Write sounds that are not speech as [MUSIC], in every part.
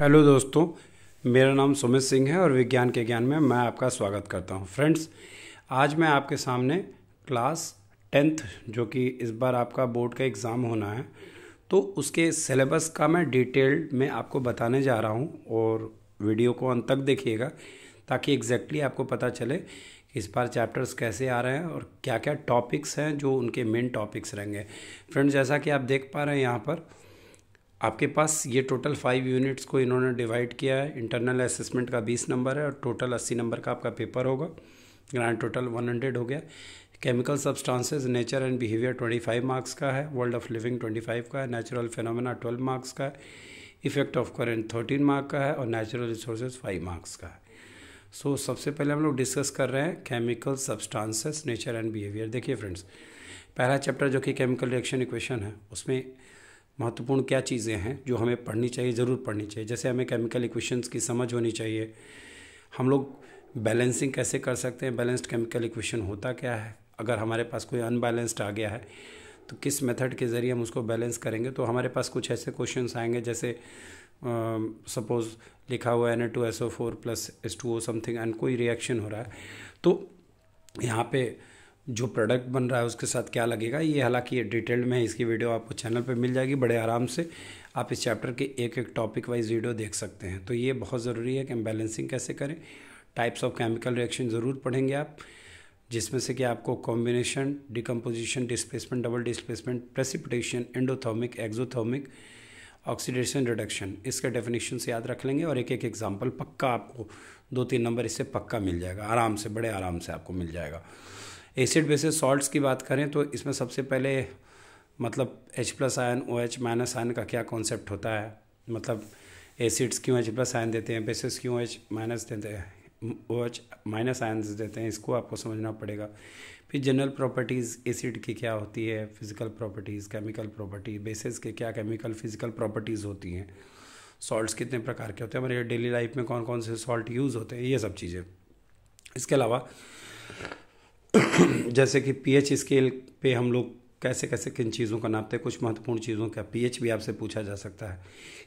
hello दोस्तों मेरा नाम सुमित सिंह है और विज्ञान के ज्ञान में मैं आपका स्वागत करता हूं फ्रेंड्स आज मैं आपके सामने क्लास टेंथ जो कि इस बार आपका बोर्ड का एग्ज़ाम होना है तो उसके सिलेबस का मैं डिटेल में आपको बताने जा रहा हूं और वीडियो को अंत तक देखिएगा ताकि एग्जैक्टली आपको पता चले कि इस बार चैप्टर्स कैसे आ रहे हैं और क्या क्या टॉपिक्स हैं जो उनके मेन टॉपिक्स रहेंगे फ्रेंड्स जैसा कि आप देख पा रहे हैं यहाँ पर आपके पास ये टोटल फाइव यूनिट्स को इन्होंने डिवाइड किया है इंटरनल असेसमेंट का बीस नंबर है और टोटल अस्सी नंबर का आपका पेपर होगा ग्रांड टोटल वन हंड्रेड हो गया chemical substances nature and behaviour twenty five marks का है world of living twenty five का है नेचुरल फिनोमेना ट्वेल्व मार्क्स का है effect of current thirteen mark का है और नेचुरल रिसोर्सेज फाइव मार्क्स का है सो so, सबसे पहले हम लोग डिस्कस कर रहे हैं chemical substances nature and behaviour देखिए फ्रेंड्स पहला चैप्टर जो कि केमिकल रिएक्शन इक्वेशन है उसमें महत्वपूर्ण क्या चीज़ें हैं जो हमें पढ़नी चाहिए ज़रूर पढ़नी चाहिए जैसे हमें केमिकल इक्वेशंस की समझ होनी चाहिए हम लोग बैलेंसिंग कैसे कर सकते हैं बैलेंस्ड केमिकल इक्वेशन होता क्या है अगर हमारे पास कोई अनबैलेंस्ड आ गया है तो किस मेथड के ज़रिए हम उसको बैलेंस करेंगे तो हमारे पास कुछ ऐसे क्वेश्चन आएंगे जैसे सपोज़ लिखा हुआ है N A two S O four plus S two O something and कोई रिएक्शन हो रहा है तो यहाँ पे जो प्रोडक्ट बन रहा है उसके साथ क्या लगेगा ये हालांकि ये डिटेल्ड में इसकी वीडियो आपको चैनल पर मिल जाएगी बड़े आराम से आप इस चैप्टर के एक एक टॉपिक वाइज वीडियो देख सकते हैं तो ये बहुत ज़रूरी है कि हम बैलेंसिंग कैसे करें टाइप्स ऑफ केमिकल रिएक्शन ज़रूर पढ़ेंगे आप जिसमें से कि आपको combination decomposition displacement double displacement precipitation endothermic exothermic oxidation reduction इसके डेफिनेशन से याद रख लेंगे और एक एक एग्जाम्पल पक्का आपको दो तीन नंबर इससे पक्का मिल जाएगा आराम से बड़े आराम से आपको मिल जाएगा एसिड बेसिस सॉल्ट्स की बात करें तो इसमें सबसे पहले मतलब H plus ion O H minus ion का क्या कॉन्सेप्ट होता है मतलब एसिड्स क्यों एच प्लस आयन देते हैं बेसिस क्यों एच माइनस देते हैं ओ एच माइनस आयन देते हैं इसको आपको समझना पड़ेगा फिर जनरल प्रॉपर्टीज़ एसिड की क्या होती है physical properties chemical property basis के क्या केमिकल फिज़िकल प्रॉपर्टीज़ होती हैं सॉल्ट्स कितने प्रकार के होते हैं हमारे डेली लाइफ में कौन कौन से सॉल्ट यूज़ होते हैं ये सब चीज़ें इसके अलावा [COUGHS] जैसे कि पीएच स्केल पे हम लोग कैसे कैसे किन चीज़ों का नापते हैं कुछ महत्वपूर्ण चीज़ों का पीएच भी आपसे पूछा जा सकता है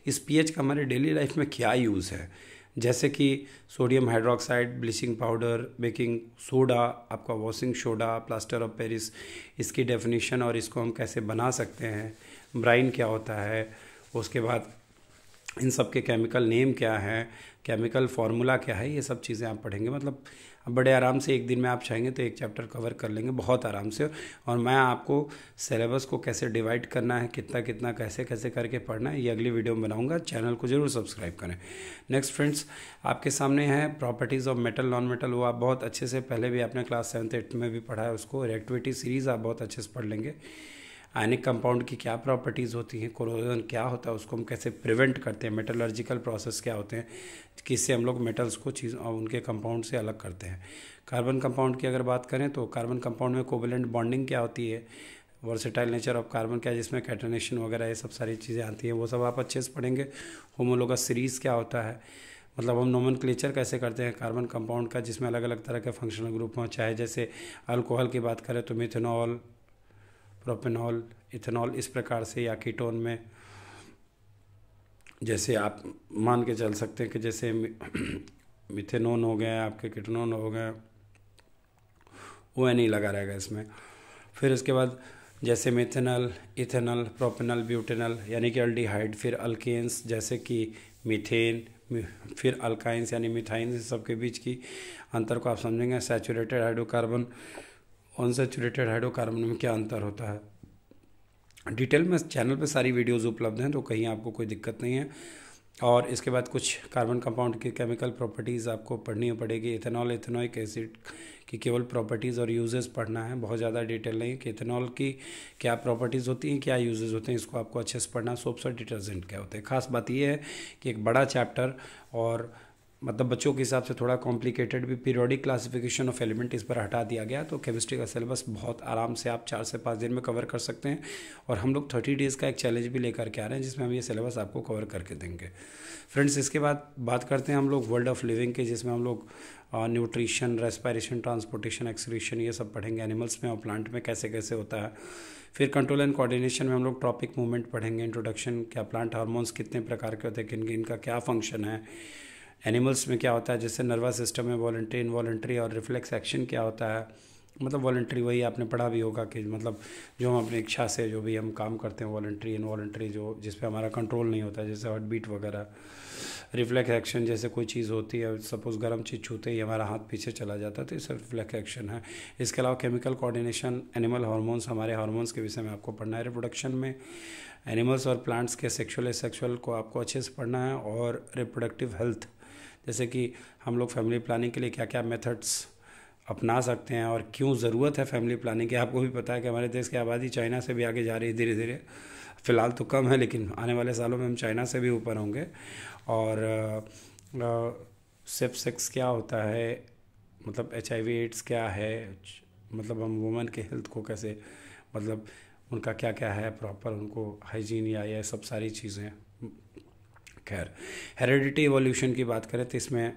इस पीएच का हमारे डेली लाइफ में क्या यूज़ है जैसे कि sodium hydroxide bleaching powder baking soda आपका washing soda plaster of Paris इसकी डेफिनेशन और इसको हम कैसे बना सकते हैं ब्राइन क्या होता है उसके बाद इन सब के केमिकल नेम क्या हैं केमिकल फार्मूला क्या है ये सब चीज़ें आप पढ़ेंगे मतलब बड़े आराम से एक दिन में आप चाहेंगे तो एक चैप्टर कवर कर लेंगे बहुत आराम से और मैं आपको सिलेबस को कैसे डिवाइड करना है कितना कितना कैसे कैसे करके पढ़ना है ये अगली वीडियो में बनाऊँगा चैनल को ज़रूर सब्सक्राइब करें नेक्स्ट फ्रेंड्स आपके सामने है properties of metal non metal वो आप बहुत अच्छे से पहले भी आपने क्लास सेवन्थ एट्थ में भी पढ़ा है उसको रिएक्टिविटी सीरीज़ आप बहुत अच्छे से पढ़ लेंगे आयनिक कंपाउंड की क्या प्रॉपर्टीज़ होती हैं कोरोजन क्या होता है उसको हम कैसे प्रिवेंट करते हैं मेटलर्जिकल प्रोसेस क्या होते हैं किससे हम लोग मेटल्स को चीज़ उनके कंपाउंड से अलग करते हैं कार्बन कंपाउंड की अगर बात करें तो कार्बन कंपाउंड में कोवलेंट बॉन्डिंग क्या होती है वर्सेटाइल नेचर ऑफ कार्बन क्या जिसमें कैटनेशन वगैरह ये सब सारी चीज़ें आती हैं वो सब आप अच्छे से पढ़ेंगे होमोलोगा सीरीज़ क्या होता है मतलब हम नोमन क्लेचर कैसे करते हैं कार्बन कंपाउंड का जिसमें अलग अलग तरह के फंक्शनल ग्रुप हों चाहे जैसे अल्कोहल की बात करें तो मिथेनॉल प्रोपेनॉल इथेनॉल इस प्रकार से या कीटोन में जैसे आप मान के चल सकते हैं कि जैसे मिथेनोन [CLEARS THROAT] हो गए आपके किटनोन हो गए वो एन लगा रहेगा इसमें फिर इसके बाद जैसे मिथेनल इथेनल प्रोपेनल ब्यूटेनल यानी कि अल्डीहाइड फिर अल्केन्स जैसे कि मीथेन फिर अल्काइंस यानी मिथाइंस सबके बीच की अंतर को आप समझेंगे सैचुरेटेड हाइड्रोकार्बन अनसेचुरेटेड हाइड्रोकार्बन में क्या अंतर होता है डिटेल में चैनल पे सारी वीडियोस उपलब्ध हैं तो कहीं आपको कोई दिक्कत नहीं है और इसके बाद कुछ कार्बन कंपाउंड की केमिकल प्रॉपर्टीज़ आपको पढ़नी पड़ेगी इथेनॉल इथेनॉइक एसिड की केवल प्रॉपर्टीज़ और यूजेस पढ़ना है बहुत ज़्यादा डिटेल नहीं कि इथेनॉल की क्या प्रॉपर्टीज़ होती हैं क्या यूजेस होते हैं इसको आपको अच्छे से पढ़ना सोप्स और डिटर्जेंट क्या होते हैं खास बात यह है कि एक बड़ा चैप्टर और मतलब बच्चों के हिसाब से थोड़ा कॉम्प्लिकेटेड भी पीरियोडिक क्लासिफिकेशन ऑफ एलिमेंट इस पर हटा दिया गया तो केमिस्ट्री का सिलेबस बहुत आराम से आप चार से पाँच दिन में कवर कर सकते हैं और हम लोग थर्टी डेज़ का एक चैलेंज भी लेकर के आ रहे हैं जिसमें हम ये सिलेबस आपको कवर करके देंगे फ्रेंड्स इसके बाद बात करते हैं हम लोग वर्ल्ड ऑफ लिविंग के जिसमें हम लोग न्यूट्रिशन रेस्पायरेशन ट्रांसपोर्टेशन एक्सक्रीशन ये सब पढ़ेंगे एनिमल्स में और प्लांट में कैसे कैसे होता है फिर कंट्रोल एंड कोऑर्डिनेशन में हम लोग टॉपिक मूवमेंट पढ़ेंगे इंट्रोडक्शन क्या प्लांट हार्मोन्स कितने प्रकार के होते हैं किन किन का क्या फंक्शन है एनिमल्स में क्या होता है जैसे नर्वस सिस्टम में वॉल्ट्री इनवॉल्ट्री और रिफ्लेक्स एक्शन क्या होता है मतलब वॉल्ट्री वही आपने पढ़ा भी होगा कि मतलब जो हम अपनी इच्छा से जो भी हम काम करते हैं वॉल्ट्री इनवॉल्ट्री जो जिस पर हमारा कंट्रोल नहीं होता जैसे हार्ट बीट वगैरह रिफ्लेक्स एक्शन जैसे कोई चीज़ होती है सपोज़ गर्म चीज़ छूते ही हमारा हाथ पीछे चला जाता है तो इस रिफ्लेक्स एक्शन है इसके अलावा केमिकल कोऑर्डिनेशन एनिमल हार्मोन्स हमारे हार्मोन्स के विषय में आपको पढ़ना है रिप्रोडक्शन में एनिमल्स और प्लांट्स के सेक्शुअल एसेक्सुअल को आपको अच्छे से पढ़ना है और रिप्रोडक्टिव हेल्थ जैसे कि हम लोग फैमिली प्लानिंग के लिए क्या क्या मेथड्स अपना सकते हैं और क्यों ज़रूरत है फैमिली प्लानिंग की आपको भी पता है कि हमारे देश की आबादी चाइना से भी आगे जा रही है धीरे धीरे फ़िलहाल तो कम है लेकिन आने वाले सालों में हम चाइना से भी ऊपर होंगे और सेफ सेक्स क्या होता है मतलब एच एड्स क्या है मतलब हम वुमेन के हेल्थ को कैसे मतलब उनका क्या क्या है प्रॉपर उनको हाइजीन या ये सब सारी चीज़ें खैर हेरिडिटी एवोल्यूशन की बात करें तो इसमें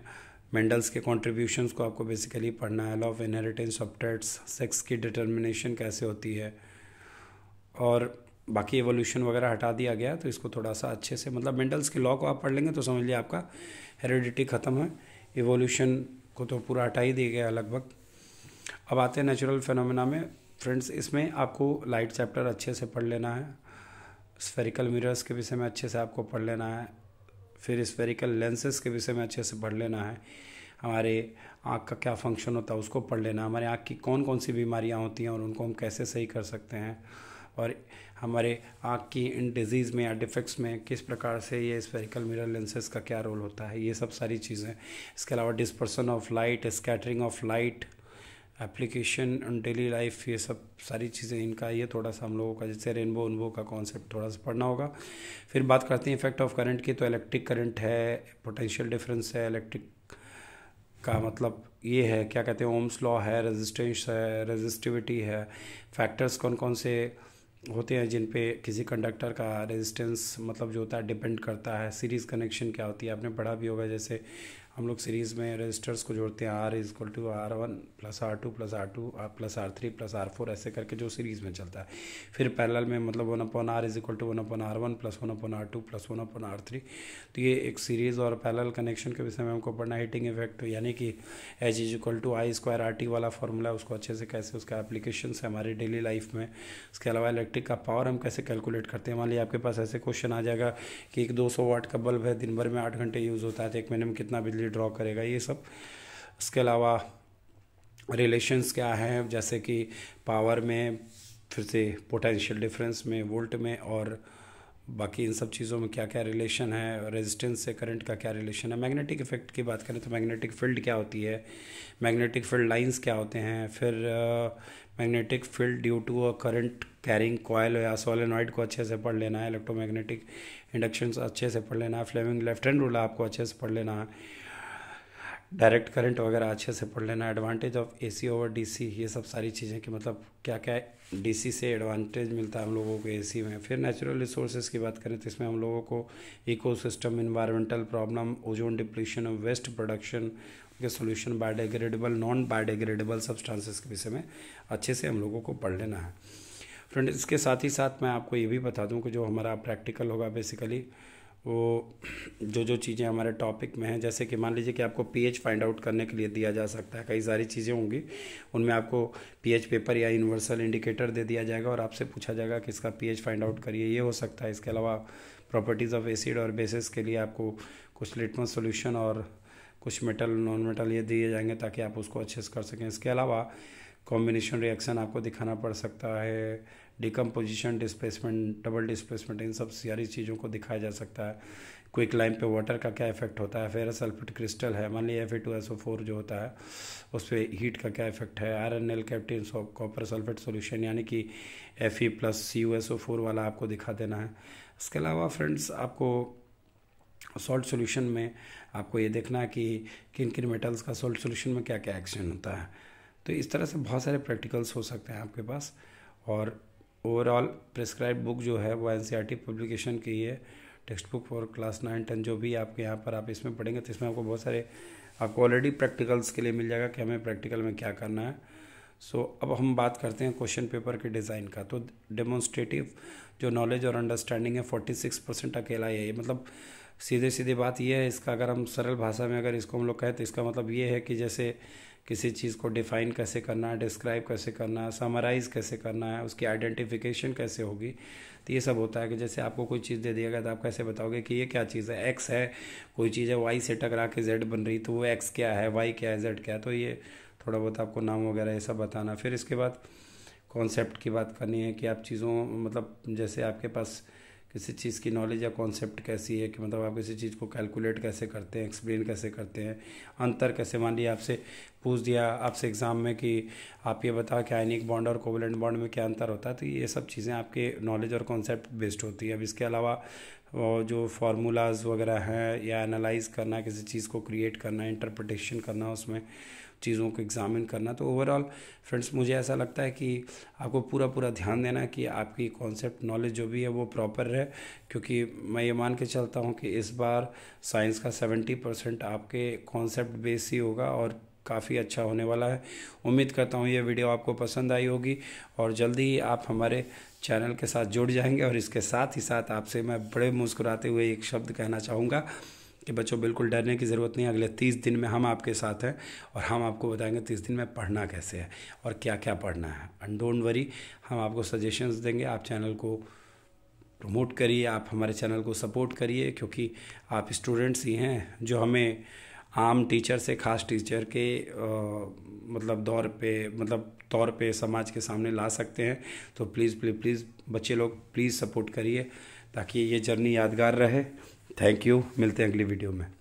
मेंडल्स के कॉन्ट्रीब्यूशन को आपको बेसिकली पढ़ना है law of inheritance of sex की डिटर्मिनेशन कैसे होती है और बाकी एवोल्यूशन वगैरह हटा दिया गया तो इसको थोड़ा सा अच्छे से मतलब मेंडल्स के लॉ को आप पढ़ लेंगे तो समझ लीजिए आपका हेरिडिटी ख़त्म है एवोल्यूशन को तो पूरा हटा ही दिया गया लगभग अब आते हैं नेचुरल फेनोमेना में फ्रेंड्स इसमें आपको लाइट चैप्टर अच्छे से पढ़ लेना है स्फेरिकल मिरर्स के विषय में अच्छे से आपको पढ़ लेना है फिर स्पेरिकल लेंसेज के विषय में अच्छे से पढ़ लेना है हमारे आँख का क्या फंक्शन होता है उसको पढ़ लेना हमारे आँख की कौन कौन सी बीमारियाँ होती हैं और उनको हम कैसे सही कर सकते हैं और हमारे आँख की इन डिजीज़ में या डिफेक्ट्स में किस प्रकार से ये स्पेरिकल मिरर लेंसेज का क्या रोल होता है ये सब सारी चीज़ें इसके अलावा dispersion of light scattering of light application daily life ये सब सारी चीज़ें इनका ये थोड़ा सा हम लोगों का जैसे रेनबो उनबो का कॉन्सेप्ट थोड़ा सा पढ़ना होगा फिर बात करते हैं इफेक्ट ऑफ करंट की तो इलेक्ट्रिक करंट है पोटेंशियल डिफरेंस है इलेक्ट्रिक का मतलब ये है क्या कहते हैं ओम्स लॉ है रेजिस्टेंस है रेजिस्टिविटी है फैक्टर्स कौन कौन से होते हैं जिन पे किसी कंडक्टर का रेजिस्टेंस मतलब जो होता है डिपेंड करता है सीरीज़ कनेक्शन क्या होती है आपने पढ़ा भी होगा जैसे हम लोग सीरीज़ में रजिस्टर्स को जोड़ते हैं R is equal to R one plus R two plus R two R plus R three plus R four ऐसे करके जो सीरीज़ में चलता है फिर पैरेलल में मतलब one upon R is equal to one upon R one plus one upon R two plus one upon R three तो ये एक सीरीज़ और पैरेलल कनेक्शन के विषय में हमको पढ़ना हीटिंग इफेक्ट यानी कि H is equal to I square R T वाला फार्मूला उसको अच्छे से कैसे उसका एप्लीकेशन है हमारी डेली लाइफ में उसके अलावा इलेक्ट्रिक का पावर हम कैसे कैलकुलेट करते हैं मान लीजिए आपके पास ऐसे क्वेश्चन आ जाएगा कि एक दो सौ वाट का बल्ब है दिन भर में आठ घंटे यूज़ होता है तो एक महीने में कितना बिजली कैसे ड्रॉ करेगा ये सब इसके अलावा रिलेशंस क्या हैं जैसे कि पावर में फिर से पोटेंशियल डिफरेंस में वोल्ट में और बाकी इन सब चीज़ों में क्या क्या रिलेशन है रेजिस्टेंस से करंट का क्या रिलेशन है मैग्नेटिक इफेक्ट की बात करें तो मैग्नेटिक फील्ड क्या होती है मैग्नेटिक फील्ड लाइंस क्या होते हैं फिर magnetic field due to a current carrying coil या सोलेनॉइड को अच्छे से पढ़ लेना है इलेक्ट्रोमैग्नेटिक इंडक्शन अच्छे से पढ़ लेना है फ्लेमिंग लेफ्ट हैंड रूल आपको अच्छे से पढ़ लेना है डायरेक्ट करंट वगैरह अच्छे से पढ़ लेना advantage of A C over C ये सब सारी चीज़ें कि मतलब क्या क्या डीसी से एडवांटेज मिलता है हम लोगों को एसी में फिर नेचुरल रिसोर्सेज की बात करें तो इसमें हम लोगों को ecosystem environmental problem ozone depletion waste production के solution biodegradable non biodegradable substances के विषय में अच्छे से हम लोगों को पढ़ लेना है फ्रेंड इसके साथ ही साथ मैं आपको ये भी बता दूँ कि जो हमारा प्रैक्टिकल होगा बेसिकली वो जो जो चीज़ें हमारे टॉपिक में हैं जैसे कि मान लीजिए कि आपको पीएच फाइंड आउट करने के लिए दिया जा सकता है कई सारी चीज़ें होंगी उनमें आपको पीएच पेपर या यूनिवर्सल इंडिकेटर दे दिया जाएगा और आपसे पूछा जाएगा कि इसका पीएच फाइंड आउट करिए ये हो सकता है इसके अलावा प्रॉपर्टीज़ ऑफ एसिड और बेसिस के लिए आपको कुछ लिटमस सोल्यूशन और कुछ मेटल नॉन मेटल ये दिए जाएंगे ताकि आप उसको अच्छे से कर सकें इसके अलावा कॉम्बिनेशन रिएक्शन आपको दिखाना पड़ सकता है डिकम्पोजिशन डिस्प्लेसमेंट डबल डिस्प्लेसमेंट इन सब सारी चीज़ों को दिखाया जा सकता है क्विक लाइम पे वाटर का क्या इफेक्ट होता है फेरस सल्फेट क्रिस्टल है मान ली F two S O four जो होता है उस पर हीट का क्या इफेक्ट है आर एन एल कैप्टिन कॉपर सल्फेट सोल्यूशन यानी कि F E plus C U S O four वाला आपको दिखा देना है इसके अलावा फ्रेंड्स आपको सॉल्ट सोल्यूशन में आपको ये देखना है कि किन किन मेटल्स का सॉल्ट सोल्यूशन में क्या क्या एक्शन होता है तो इस तरह से बहुत सारे प्रैक्टिकल्स हो सकते हैं आपके पास और ओवरऑल प्रिस्क्राइब बुक जो है वो एन पब्लिकेशन की है textbook for class nine ten जो भी आपके यहाँ पर आप इसमें पढ़ेंगे तो इसमें आपको बहुत सारे आपको ऑलरेडी प्रैक्टिकल्स के लिए मिल जाएगा कि हमें प्रैक्टिकल में क्या करना है सो so, अब हम बात करते हैं क्वेश्चन पेपर के डिज़ाइन का तो डेमोन्स्ट्रेटिव जो नॉलेज और अंडरस्टैंडिंग है फोर्टी सिक्स परसेंट अकेला है है मतलब सीधे सीधे बात यह है इसका अगर हम सरल भाषा में अगर इसको हम लोग कहें तो इसका मतलब ये है कि जैसे किसी चीज़ को डिफ़ाइन कैसे करना है डिस्क्राइब कैसे करना है समराइज़ कैसे करना है उसकी आइडेंटिफिकेशन कैसे होगी तो ये सब होता है कि जैसे आपको कोई चीज़ दे दिया गया तो आप कैसे बताओगे कि ये क्या चीज़ है एक्स है कोई चीज़ है वाई से टकरा के जेड बन रही तो वो एक्स क्या है वाई क्या है जेड क्या है तो ये थोड़ा बहुत आपको नाम वगैरह ये सब बताना फिर इसके बाद कॉन्सेप्ट की बात करनी है कि आप चीज़ों मतलब जैसे आपके पास किसी चीज़ की नॉलेज या कॉन्सेप्ट कैसी है कि मतलब आप किसी चीज़ को कैलकुलेट कैसे करते हैं एक्सप्लेन कैसे करते हैं अंतर कैसे मान लिया आपसे पूछ दिया आपसे एग्ज़ाम में कि आप ये बताओ कि आइनिक बॉन्ड और कोवलेंट बॉन्ड में क्या अंतर होता है तो ये सब चीज़ें आपके नॉलेज और कॉन्सेप्ट बेस्ड होती है अब इसके अलावा और जो फार्मूलाज वगैरह हैं या एनालाइज करना किसी चीज़ को क्रिएट करना इंटरप्रटेशन करना उसमें चीज़ों को एग्ज़ामिन करना तो ओवरऑल फ्रेंड्स मुझे ऐसा लगता है कि आपको पूरा पूरा ध्यान देना कि आपकी कॉन्सेप्ट नॉलेज जो भी है वो प्रॉपर है क्योंकि मैं ये मान के चलता हूँ कि इस बार साइंस का सेवेंटी परसेंट आपके कॉन्सेप्ट बेस ही होगा और काफ़ी अच्छा होने वाला है उम्मीद करता हूँ ये वीडियो आपको पसंद आई होगी और जल्दी ही आप हमारे चैनल के साथ जुड़ जाएंगे और इसके साथ ही साथ आपसे मैं बड़े मुस्कुराते हुए एक शब्द कहना चाहूँगा कि बच्चों बिल्कुल डरने की ज़रूरत नहीं अगले तीस दिन में हम आपके साथ हैं और हम आपको बताएंगे तीस दिन में पढ़ना कैसे है और क्या क्या पढ़ना है एंड डोंट वरी हम आपको सजेशंस देंगे आप चैनल को प्रमोट करिए आप हमारे चैनल को सपोर्ट करिए क्योंकि आप स्टूडेंट्स ही हैं जो हमें आम टीचर से ख़ास टीचर के आ, मतलब दौर पे मतलब तौर पे समाज के सामने ला सकते हैं तो प्लीज़ प्लीज़ प्लीज़ बच्चे लोग प्लीज़ सपोर्ट करिए ताकि ये जर्नी यादगार रहे थैंक यू मिलते हैं अगली वीडियो में